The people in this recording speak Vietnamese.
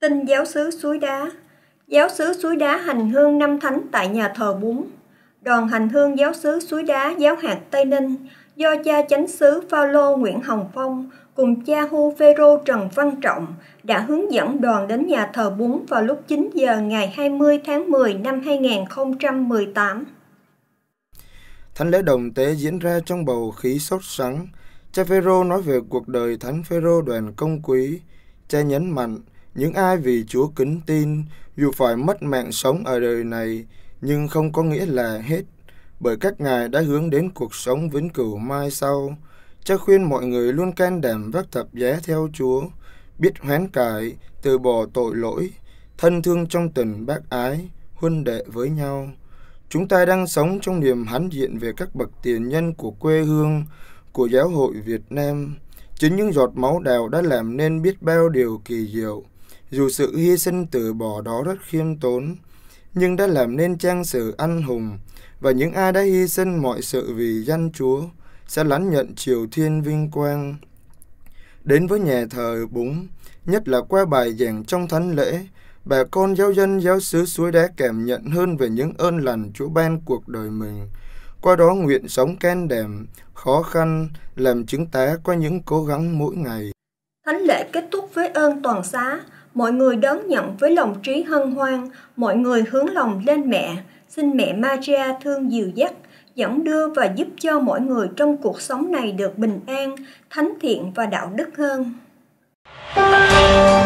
Tin giáo sứ Suối Đá Giáo sứ Suối Đá hành hương năm thánh tại nhà thờ bún. Đoàn hành hương giáo sứ Suối Đá giáo hạt Tây Ninh do cha chánh xứ Phaolô Nguyễn Hồng Phong cùng cha Hu Phêrô Trần Văn Trọng đã hướng dẫn đoàn đến nhà thờ bún vào lúc 9 giờ ngày 20 tháng 10 năm 2018. Thánh lễ đồng tế diễn ra trong bầu khí sốt sắng. Cha Phêrô nói về cuộc đời Thánh Phêrô đoàn công quý. Cha nhấn mạnh những ai vì Chúa kính tin, dù phải mất mạng sống ở đời này, nhưng không có nghĩa là hết, bởi các ngài đã hướng đến cuộc sống vĩnh cửu mai sau. Cha khuyên mọi người luôn can đảm vác thập giá theo Chúa, biết hoán cải, từ bỏ tội lỗi, thân thương trong tình bác ái, huân đệ với nhau. Chúng ta đang sống trong niềm hãnh diện về các bậc tiền nhân của quê hương, của giáo hội Việt Nam. Chính những giọt máu đào đã làm nên biết bao điều kỳ diệu. Dù sự hy sinh từ bỏ đó rất khiêm tốn, nhưng đã làm nên trang sử anh hùng, và những ai đã hy sinh mọi sự vì danh Chúa sẽ lãnh nhận triều thiên vinh quang. Đến với nhà thờ búng, nhất là qua bài giảng trong thánh lễ, bà con giáo dân giáo xứ suối đá cảm nhận hơn về những ơn lành Chúa ban cuộc đời mình. Qua đó nguyện sống can đảm, khó khăn, làm chứng tá qua những cố gắng mỗi ngày. Thánh lễ kết thúc với ơn toàn xá, mọi người đón nhận với lòng trí hân hoan, mọi người hướng lòng lên mẹ, xin mẹ Maria thương dìu dắt, dẫn đưa và giúp cho mọi người trong cuộc sống này được bình an, thánh thiện và đạo đức hơn. Thank you.